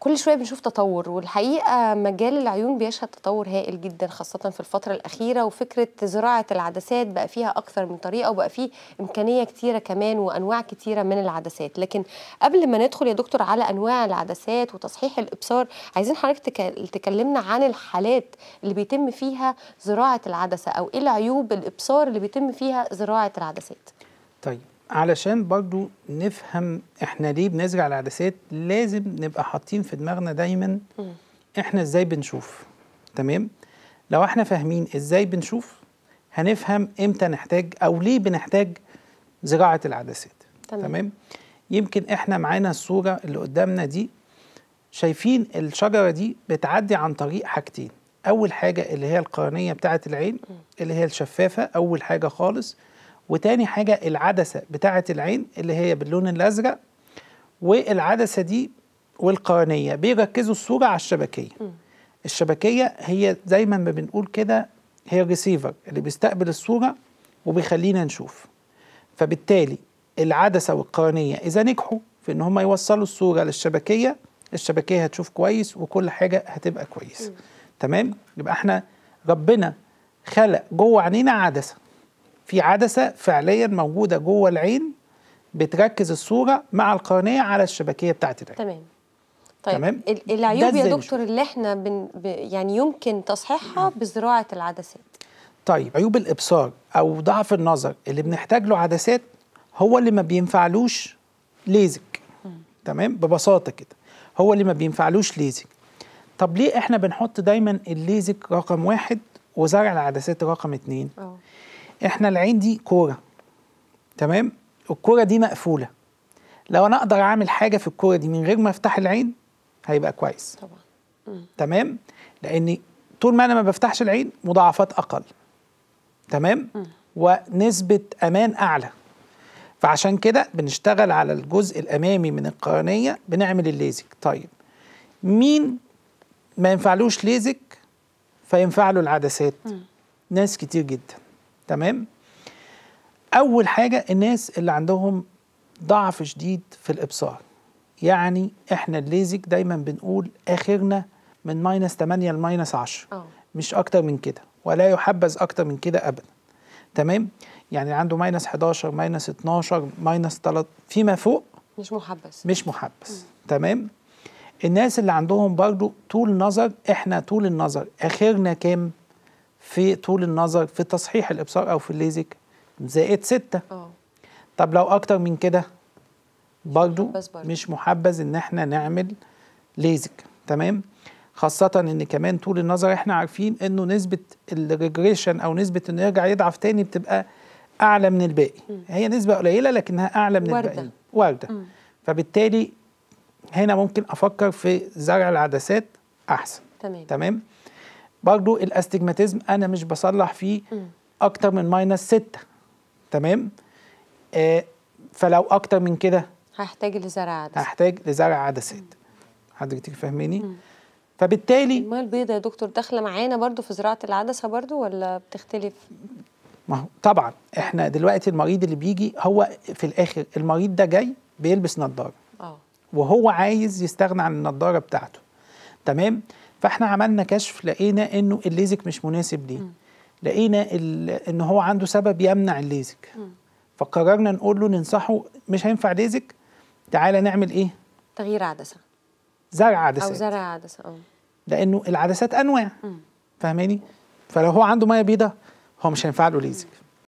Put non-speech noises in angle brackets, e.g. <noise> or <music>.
كل شويه بنشوف تطور والحقيقه مجال العيون بيشهد تطور هائل جدا خاصه في الفتره الاخيره وفكره زراعه العدسات بقى فيها اكثر من طريقه وبقى فيه امكانيه كثيره كمان وانواع كثيره من العدسات لكن قبل ما ندخل يا دكتور على انواع العدسات وتصحيح الابصار عايزين حضرتك تكلمنا عن الحالات اللي بيتم فيها زراعه العدسه او ايه العيوب الابصار اللي بيتم فيها زراعه العدسات طيب علشان برضو نفهم احنا ليه بنزرع العدسات لازم نبقى حاطين في دماغنا دايما احنا ازاي بنشوف تمام لو احنا فاهمين ازاي بنشوف هنفهم امتى نحتاج او ليه بنحتاج زراعه العدسات تمام, تمام؟ يمكن احنا معانا الصوره اللي قدامنا دي شايفين الشجره دي بتعدي عن طريق حاجتين اول حاجه اللي هي القرنيه بتاعه العين اللي هي الشفافه اول حاجه خالص وتاني حاجة العدسة بتاعة العين اللي هي باللون الأزرق والعدسة دي والقرنية بيركزوا الصورة على الشبكية م. الشبكية هي زي ما بنقول كده هي الريسيفر اللي بيستقبل الصورة وبيخلينا نشوف فبالتالي العدسة والقرنية إذا نجحوا في إن هم يوصلوا الصورة للشبكية الشبكية هتشوف كويس وكل حاجة هتبقى كويس م. تمام يبقى احنا ربنا خلق جوه عينينا عدسة في عدسه فعليا موجوده جوه العين بتركز الصوره مع القرنيه على الشبكيه بتاعه العين تمام طيب تمام العيوب يا دكتور اللي احنا بن يعني يمكن تصحيحها <clears throat> بزراعه العدسات طيب عيوب الابصار او ضعف النظر اللي بنحتاج له عدسات هو اللي ما بينفعلوش ليزك تمام ببساطه كده هو اللي ما بينفعلوش ليزك طب ليه احنا بنحط دايما الليزك رقم واحد وزرع العدسات رقم اتنين أوه. احنا العين دي كوره تمام الكوره دي مقفوله لو انا اقدر اعمل حاجه في الكوره دي من غير ما افتح العين هيبقى كويس طبعا تمام لان طول ما انا ما بفتحش العين مضاعفات اقل تمام م. ونسبه امان اعلى فعشان كده بنشتغل على الجزء الامامي من القرنيه بنعمل الليزك طيب مين ما ينفعلوش ليزك فينفع له العدسات م. ناس كتير جدا تمام اول حاجه الناس اللي عندهم ضعف شديد في الابصار يعني احنا الليزك دايما بنقول اخرنا من ماينس 8 لماينس 10 أوه. مش اكتر من كده ولا يحبذ اكتر من كده ابدا تمام يعني عنده ماينس 11 ماينس 12 ماينس 3 فيما فوق مش محبس مش محبس تمام الناس اللي عندهم برضو طول نظر احنا طول النظر اخرنا كام في طول النظر في تصحيح الابصار او في الليزك زائد ستة اه طب لو اكتر من كده برضو مش محبذ ان احنا نعمل ليزك تمام خاصة ان كمان طول النظر احنا عارفين انه نسبة الريجريشن او نسبة انه يرجع يضعف تاني بتبقى اعلى من الباقي م. هي نسبة قليلة لكنها اعلى من وردة. الباقي وردة م. فبالتالي هنا ممكن افكر في زرع العدسات احسن تمام تمام برضو الاستجماتيزم انا مش بصلح فيه اكتر من ماينس 6 تمام آه فلو اكتر من كده هحتاج لزرع عدسات هحتاج لزرع عدسات حضرتك فاهماني فبالتالي الميه البيضاء يا دكتور داخله معانا برضو في زراعه العدسه برضو ولا بتختلف ما هو طبعا احنا دلوقتي المريض اللي بيجي هو في الاخر المريض ده جاي بيلبس نظاره اه وهو عايز يستغنى عن النظاره بتاعته تمام فاحنا عملنا كشف لقينا انه الليزك مش مناسب ليه لقينا ان هو عنده سبب يمنع الليزك فقررنا نقول له ننصحه مش هينفع ليزك تعالى نعمل ايه تغيير عدسه زرع عدسات او زرع عدسه اه لانه العدسات انواع فاهماني فلو هو عنده ميه بيضاء هو مش هينفع له ليزك